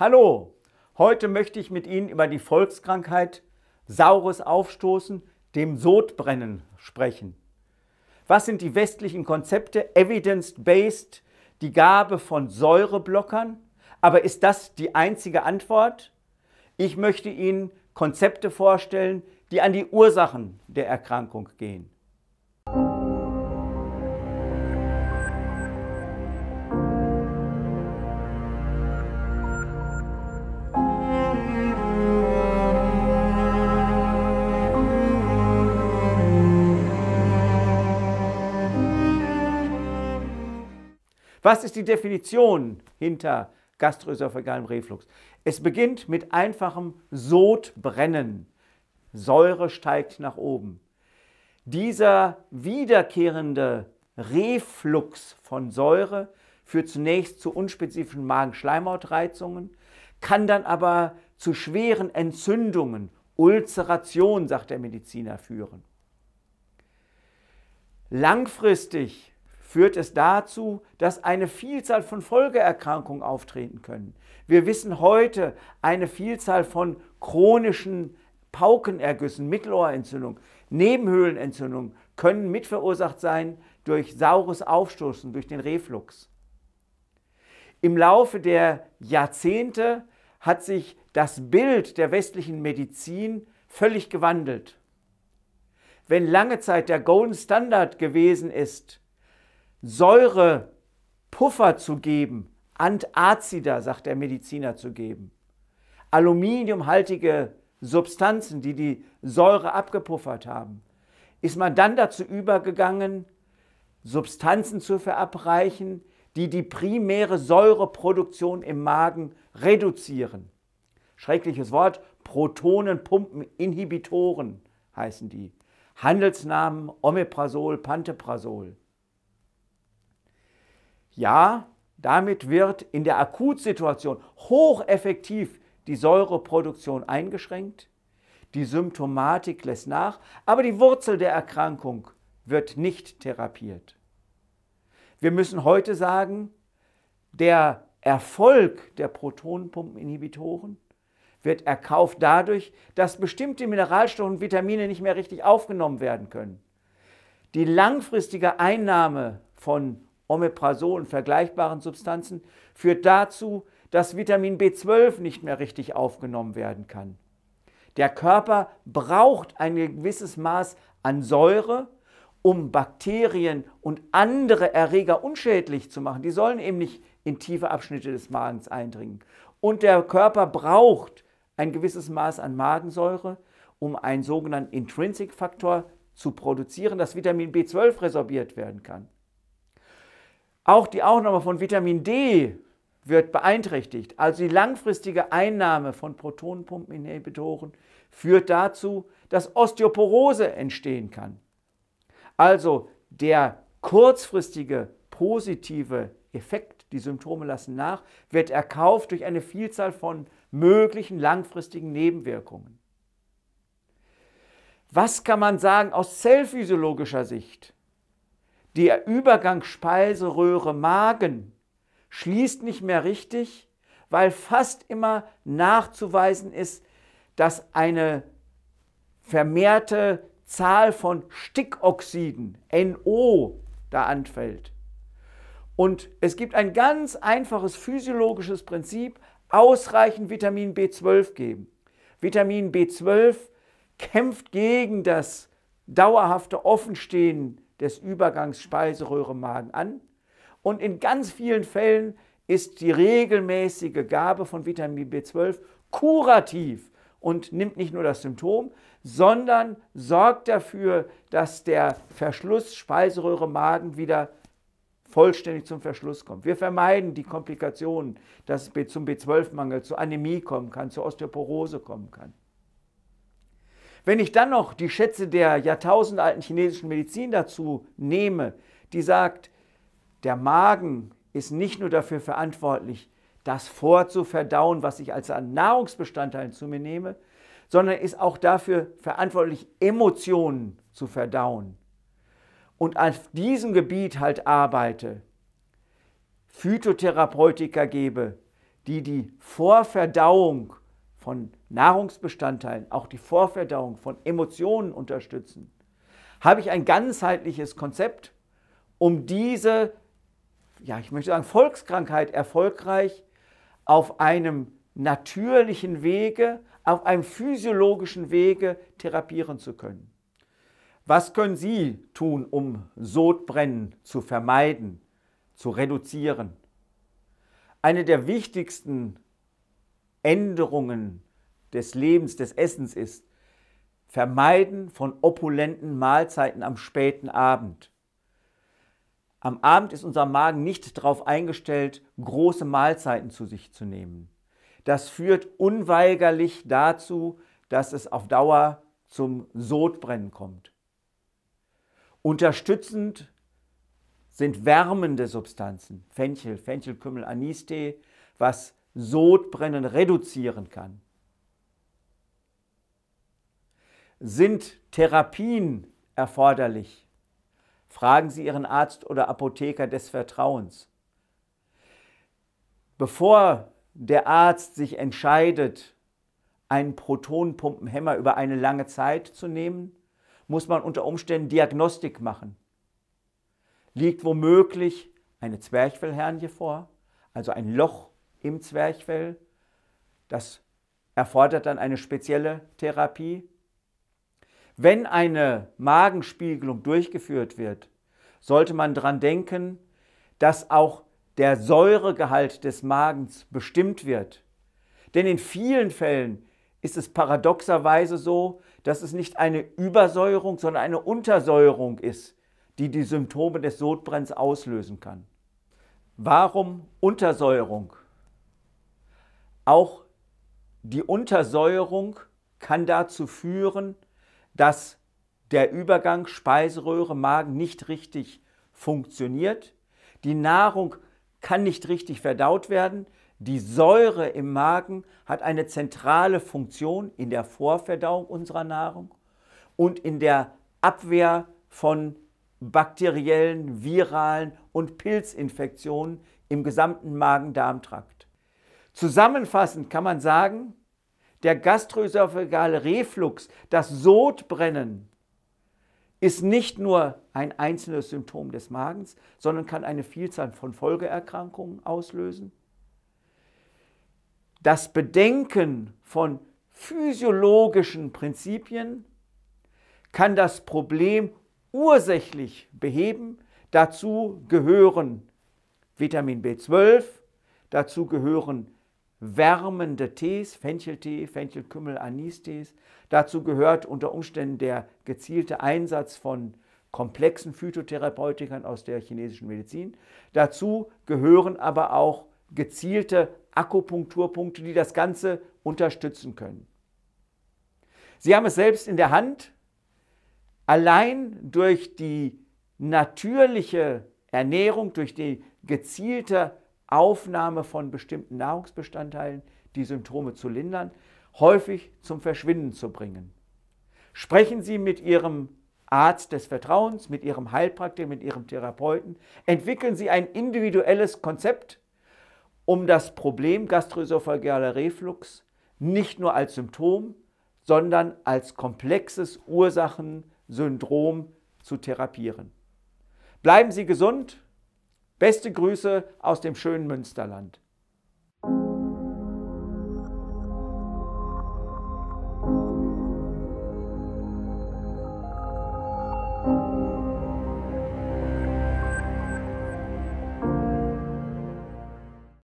Hallo, heute möchte ich mit Ihnen über die Volkskrankheit saures Aufstoßen, dem Sodbrennen, sprechen. Was sind die westlichen Konzepte? Evidence-based, die Gabe von Säureblockern. Aber ist das die einzige Antwort? Ich möchte Ihnen Konzepte vorstellen, die an die Ursachen der Erkrankung gehen. Was ist die Definition hinter gastroesophagalem Reflux? Es beginnt mit einfachem Sodbrennen. Säure steigt nach oben. Dieser wiederkehrende Reflux von Säure führt zunächst zu unspezifischen Magenschleimhautreizungen, kann dann aber zu schweren Entzündungen, Ulzeration, sagt der Mediziner, führen. Langfristig führt es dazu, dass eine Vielzahl von Folgeerkrankungen auftreten können. Wir wissen heute eine Vielzahl von chronischen Paukenergüssen, Mittelohrentzündung, Nebenhöhlenentzündung können mitverursacht sein durch saures Aufstoßen, durch den Reflux. Im Laufe der Jahrzehnte hat sich das Bild der westlichen Medizin völlig gewandelt. Wenn lange Zeit der Golden Standard gewesen ist, Säurepuffer zu geben, Antazida, sagt der Mediziner, zu geben. Aluminiumhaltige Substanzen, die die Säure abgepuffert haben. Ist man dann dazu übergegangen, Substanzen zu verabreichen, die die primäre Säureproduktion im Magen reduzieren. Schreckliches Wort, Protonenpumpeninhibitoren heißen die. Handelsnamen Omeprazol, Panteprazol. Ja, damit wird in der Akutsituation hocheffektiv die Säureproduktion eingeschränkt, die Symptomatik lässt nach, aber die Wurzel der Erkrankung wird nicht therapiert. Wir müssen heute sagen, der Erfolg der Protonenpumpeninhibitoren wird erkauft dadurch, dass bestimmte Mineralstoffe und Vitamine nicht mehr richtig aufgenommen werden können. Die langfristige Einnahme von Omeprazol und vergleichbaren Substanzen führt dazu, dass Vitamin B12 nicht mehr richtig aufgenommen werden kann. Der Körper braucht ein gewisses Maß an Säure, um Bakterien und andere Erreger unschädlich zu machen. Die sollen eben nicht in tiefe Abschnitte des Magens eindringen. Und der Körper braucht ein gewisses Maß an Magensäure, um einen sogenannten Intrinsic-Faktor zu produzieren, dass Vitamin B12 resorbiert werden kann. Auch die Aufnahme von Vitamin D wird beeinträchtigt. Also die langfristige Einnahme von Protonenpumpeninhibitoren führt dazu, dass Osteoporose entstehen kann. Also der kurzfristige positive Effekt, die Symptome lassen nach, wird erkauft durch eine Vielzahl von möglichen langfristigen Nebenwirkungen. Was kann man sagen aus zellphysiologischer Sicht? Der Übergang Speiseröhre-Magen schließt nicht mehr richtig, weil fast immer nachzuweisen ist, dass eine vermehrte Zahl von Stickoxiden, NO, da anfällt. Und es gibt ein ganz einfaches physiologisches Prinzip, ausreichend Vitamin B12 geben. Vitamin B12 kämpft gegen das dauerhafte Offenstehen des Übergangs Speiseröhre Magen an. Und in ganz vielen Fällen ist die regelmäßige Gabe von Vitamin B12 kurativ und nimmt nicht nur das Symptom, sondern sorgt dafür, dass der Verschluss Speiseröhre Magen wieder vollständig zum Verschluss kommt. Wir vermeiden die Komplikationen, dass es zum B12-Mangel, zu Anämie kommen kann, zu Osteoporose kommen kann. Wenn ich dann noch die Schätze der jahrtausendalten chinesischen Medizin dazu nehme, die sagt, der Magen ist nicht nur dafür verantwortlich, das vorzuverdauen, was ich als Nahrungsbestandteil zu mir nehme, sondern ist auch dafür verantwortlich, Emotionen zu verdauen. Und auf diesem Gebiet halt arbeite, Phytotherapeutika gebe, die die Vorverdauung von Nahrungsbestandteilen, auch die Vorverdauung von Emotionen unterstützen, habe ich ein ganzheitliches Konzept, um diese, ja, ich möchte sagen, Volkskrankheit erfolgreich auf einem natürlichen Wege, auf einem physiologischen Wege therapieren zu können. Was können Sie tun, um Sodbrennen zu vermeiden, zu reduzieren? Eine der wichtigsten Änderungen des Lebens, des Essens ist. Vermeiden von opulenten Mahlzeiten am späten Abend. Am Abend ist unser Magen nicht darauf eingestellt, große Mahlzeiten zu sich zu nehmen. Das führt unweigerlich dazu, dass es auf Dauer zum Sodbrennen kommt. Unterstützend sind wärmende Substanzen, Fenchel, Fenchelkümmel, Anistee, was Sodbrennen reduzieren kann. Sind Therapien erforderlich? Fragen Sie Ihren Arzt oder Apotheker des Vertrauens. Bevor der Arzt sich entscheidet, einen Protonpumpenhemmer über eine lange Zeit zu nehmen, muss man unter Umständen Diagnostik machen. Liegt womöglich eine Zwerchfellhernie vor, also ein Loch im Zwerchfell. Das erfordert dann eine spezielle Therapie. Wenn eine Magenspiegelung durchgeführt wird, sollte man daran denken, dass auch der Säuregehalt des Magens bestimmt wird. Denn in vielen Fällen ist es paradoxerweise so, dass es nicht eine Übersäuerung, sondern eine Untersäuerung ist, die die Symptome des Sodbrenns auslösen kann. Warum Untersäuerung? Auch die Untersäuerung kann dazu führen, dass der Übergang Speiseröhre, Magen nicht richtig funktioniert. Die Nahrung kann nicht richtig verdaut werden. Die Säure im Magen hat eine zentrale Funktion in der Vorverdauung unserer Nahrung und in der Abwehr von bakteriellen, viralen und Pilzinfektionen im gesamten Magen-Darm-Trakt. Zusammenfassend kann man sagen, der gastroösophagale Reflux, das Sodbrennen, ist nicht nur ein einzelnes Symptom des Magens, sondern kann eine Vielzahl von Folgeerkrankungen auslösen. Das Bedenken von physiologischen Prinzipien kann das Problem ursächlich beheben. Dazu gehören Vitamin B12, dazu gehören wärmende Tees, Fencheltee, Fenchelkümmel, Anistees. Dazu gehört unter Umständen der gezielte Einsatz von komplexen Phytotherapeutikern aus der chinesischen Medizin. Dazu gehören aber auch gezielte Akupunkturpunkte, die das Ganze unterstützen können. Sie haben es selbst in der Hand, allein durch die natürliche Ernährung, durch die gezielte Aufnahme von bestimmten Nahrungsbestandteilen die Symptome zu lindern, häufig zum Verschwinden zu bringen. Sprechen Sie mit Ihrem Arzt des Vertrauens, mit Ihrem Heilpraktiker, mit Ihrem Therapeuten. Entwickeln Sie ein individuelles Konzept, um das Problem gastroesophagealer Reflux nicht nur als Symptom, sondern als komplexes Ursachensyndrom zu therapieren. Bleiben Sie gesund Beste Grüße aus dem schönen Münsterland.